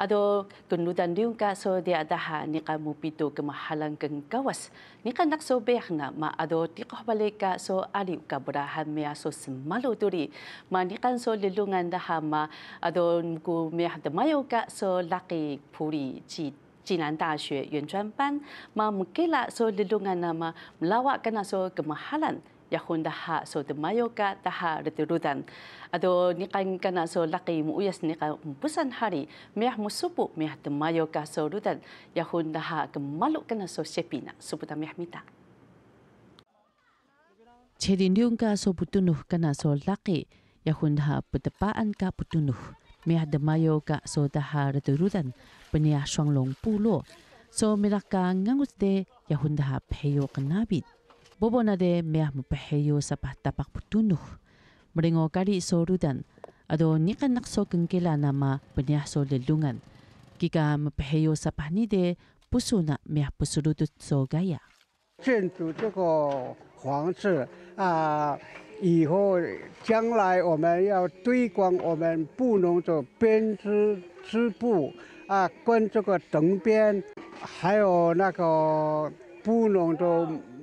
Ado tunudan diung kaso di adaha ni kamu pito kemahalang keng kawas. Ni kanak so beh na ma ado tikoh balik kaso ali kabrahan mea so semalo turi. Ma ni kan so lelungan dah ha, ma ado nuku mea demayo kaso laki puri cit. Jinan Da Xue Yuan Chuan Ban, Ma Mugila So Lilungan Nama Melawak Kena So Kemahalan yakun daha so de mayoka taha retirutan ado ni kan kana so laki mu uyas ni ka busan hari meh musupu meh de mayoka so rutan yakun daha kemalu kana so sepina supu ta meh mita chedin dung ka so putunuh kana so laki yakun daha putepaan ka putunuh meh de mayoka so daha retirutan penia shuanglong pulo so mirakka ngangus de yahundaha peyo kenabit. 布农人的每一步行走，都踏在土地上。布农族的每一件生活用品，都凝聚着布农人的智慧和勤劳。建筑这个房子啊，以后将来我们要推广我们布农族编织织布啊，跟这个针编，还有那个布农族。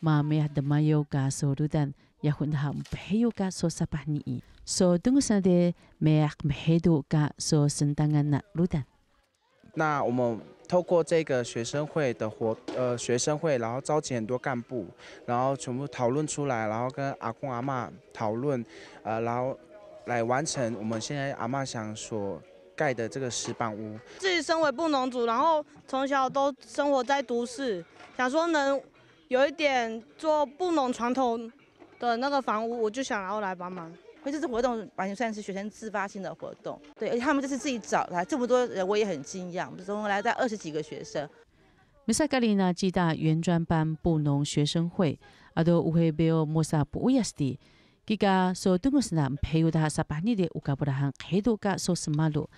我们还得买油、搞烧炉子，然后还买油搞烧沙发呢。烧炉子还得买油、买煤炉搞烧生炭啊！炉子。那我们透过这个学生会的活，呃，学生会，然后召集很多干部，然后全部讨论出来，然后跟阿公阿妈讨论，呃，然后来完成我们现在阿妈想所盖的这个石板屋。自己身为布农族，然后从小都生活在都市，想说能。有一点做布农传统的那个房屋，我就想要来帮忙。所以这次活动完全算是学生自发性的活动。对，而且他们这次自己找来这么多人我也很惊讶，总共来在二十几个学生。梅赛加利纳技大原专班布农学生会，阿多乌黑贝奥莫沙布乌亚斯蒂，기가所都是那配有他沙巴尼的乌卡布拉汉黑度加所是马路。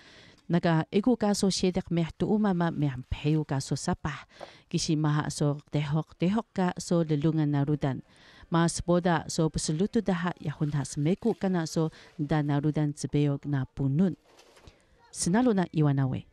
naga ego ka so shedak me tu umama me am peyo ka so sapa kishi ma so tehok tehok ka so lelungan narudan mas boda so pusulutu daha yahun has meku kana so da narudan tsbeyo na punun sinalo na iwanawe